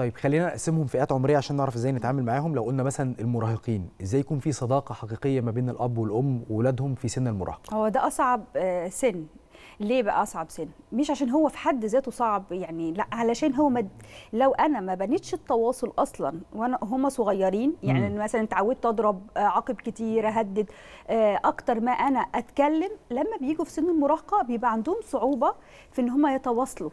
طيب خلينا نقسمهم فئات عمريه عشان نعرف ازاي نتعامل معاهم لو قلنا مثلا المراهقين ازاي يكون في صداقه حقيقيه ما بين الاب والام واولادهم في سن المراهقه هو ده اصعب آه، سن ليه بقى اصعب سن مش عشان هو في حد ذاته صعب يعني لا علشان هو مد... لو انا ما بنيتش التواصل اصلا وانا هما صغيرين يعني مم. مثلا اتعودت اضرب آه، عاقب كتير اهدد آه، اكتر ما انا اتكلم لما بيجوا في سن المراهقه بيبقى عندهم صعوبه في ان هما يتواصلوا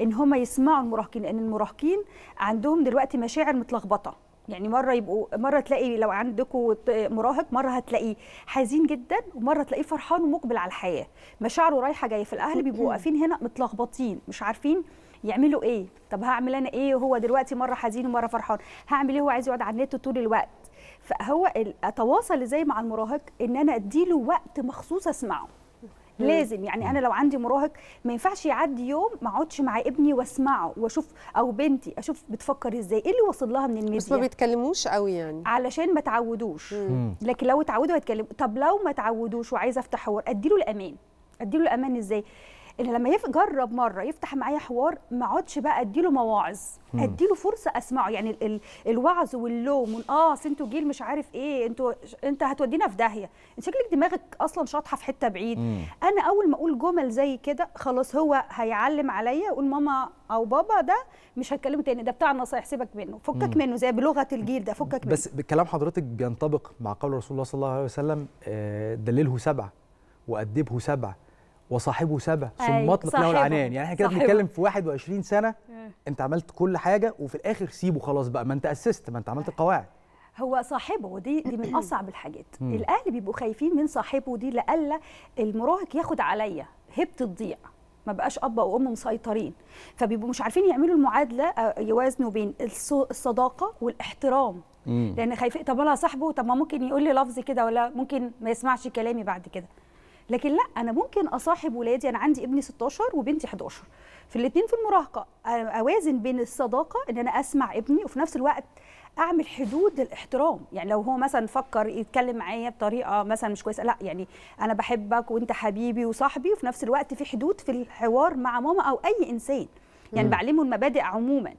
ان هم يسمعوا المراهقين لان المراهقين عندهم دلوقتي مشاعر متلخبطه يعني مره يبقوا مره تلاقي لو عندكم مراهق مره هتلاقيه حزين جدا ومره تلاقيه فرحان ومقبل على الحياه مشاعره رايحه جايه في الاهل بيبقوا واقفين هنا متلخبطين مش عارفين يعملوا ايه طب هعمل انا ايه وهو دلوقتي مره حزين ومره فرحان هعمل ايه هو عايز يقعد على النت طول الوقت فهو اتواصل ازاي مع المراهق ان انا اديله وقت مخصوص اسمعه لازم يعني انا لو عندي مراهق ما ينفعش يعدي يوم ما اقعدش مع ابني واسمعه واشوف او بنتي اشوف بتفكر ازاي ايه اللي وصل لها من الميديا بس ما بيتكلموش قوي يعني علشان ما تعودوش لكن لو اتعودوا هيتكلموا طب لو ما تعودوش وعايزه افتح حوار اديله الامان اديله الامان ازاي اللي لما يجرب مره يفتح معايا حوار ما اقعدش بقى اديله مواعظ اديله فرصه اسمعه يعني ال ال الوعظ واللوم اه انتوا جيل مش عارف ايه انتوا انت هتودينا في داهيه انت شكلك دماغك اصلا شاطحه في حته بعيد مم. انا اول ما اقول جمل زي كده خلاص هو هيعلم عليا يقول ماما او بابا ده مش هتكلمه تاني ده بتاع النصايح سيبك منه فكك مم. منه زي بلغه الجيل ده فكك منه بس كلام حضرتك بينطبق مع قول رسول الله صلى الله عليه وسلم آه، دلله سبع وادبه سبع وصاحبه سبع ثم اطلق أيوة، له العنان يعني احنا كده بنتكلم في 21 سنه اه. انت عملت كل حاجه وفي الاخر سيبه خلاص بقى ما انت اسست ما انت عملت القواعد أه. هو صاحبه دي دي من اصعب الحاجات الاهل بيبقوا خايفين من صاحبه دي لألا المراهق ياخد عليا هبت تضيع ما بقاش اب وام مسيطرين فبيبقوا مش عارفين يعملوا المعادله آه، يوازنوا بين الصداقه والاحترام مم. لان خايفين طب انا صاحبه طب ما ممكن يقول لي لفظ كده ولا ممكن ما يسمعش كلامي بعد كده لكن لا انا ممكن اصاحب ولادي انا عندي ابني 16 وبنتي 11 في الاثنين في المراهقه اوازن بين الصداقه ان انا اسمع ابني وفي نفس الوقت اعمل حدود الاحترام يعني لو هو مثلا فكر يتكلم معايا بطريقه مثلا مش كويسه لا يعني انا بحبك وانت حبيبي وصاحبي وفي نفس الوقت في حدود في الحوار مع ماما او اي انسان يعني بعلمه المبادئ عموما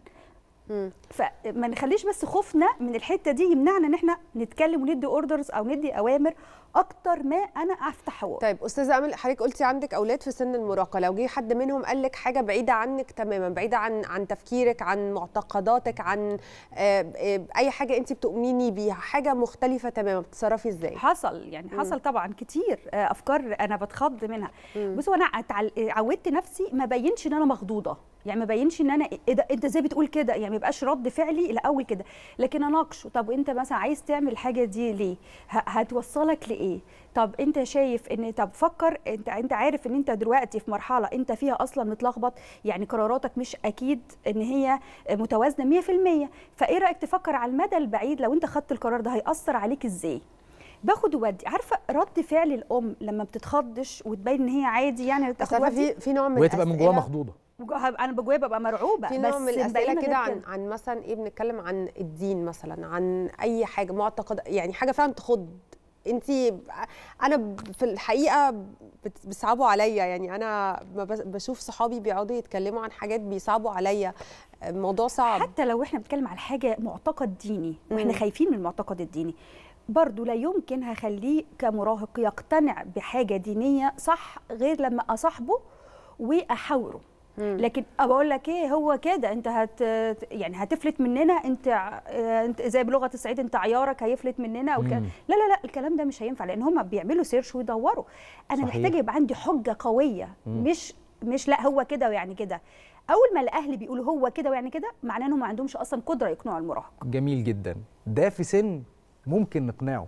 فما نخليش بس خوفنا من الحته دي يمنعنا ان احنا نتكلم وندي اوردرز او ندي اوامر اكتر ما انا افتح حوار طيب استاذه امل حضرتك قلتي عندك اولاد في سن المراهقه لو جه حد منهم قال لك حاجه بعيده عنك تماما بعيده عن عن تفكيرك عن معتقداتك عن آه، آه، اي حاجه انت بتؤمني بيها حاجه مختلفه تماما بتتصرفي ازاي حصل يعني حصل م. طبعا كتير آه، افكار انا بتخض منها بصوا انا عودت نفسي ما بينش ان انا مخضوضه يعني ما بينش ان انا إيه ده انت ازاي بتقول كده يعني ما يبقاش رد فعلي الاول كده لكن اناقشه طب انت مثلا عايز تعمل الحاجه دي ليه هتوصلك لايه طب انت شايف ان طب فكر انت انت عارف ان انت دلوقتي في مرحله انت فيها اصلا متلخبط يعني قراراتك مش اكيد ان هي متوازنه 100% فايه رايك تفكر على المدى البعيد لو انت خدت القرار ده هياثر عليك ازاي باخد ودي عارفه رد فعل الام لما بتتخضش وتبين ان هي عادي يعني تاخد في في نوع من وهي تبقى من جواها مخضوضه انا بجوايا ببقى مرعوبه في نوع من الاسئله كده عن عن مثلا ايه بنتكلم عن الدين مثلا عن اي حاجه معتقد يعني حاجه فعلا تخض انت انا في الحقيقه بيصعبوا عليا يعني انا بشوف صحابي بيقعدوا يتكلموا عن حاجات بيصعبوا عليا الموضوع صعب حتى لو احنا بنتكلم على حاجه معتقد ديني واحنا خايفين من المعتقد الديني برضه لا يمكن هخليه كمراهق يقتنع بحاجه دينيه صح غير لما اصاحبه واحاوره لكن بقول لك ايه هو كده انت هت يعني هتفلت مننا انت آه، انت زي بلغه الصعيد انت عيارك هيفلت مننا او لا لا لا الكلام ده مش هينفع لان هم بيعملوا سيرش ويدوروا انا محتاجه يبقى عندي حجه قويه مم. مش مش لا هو كده ويعني كده اول ما الاهل بيقولوا هو كده ويعني كده معناه انهم ما عندهمش اصلا قدره يقنعوا المراهق جميل جدا ده في سن ممكن نقنعه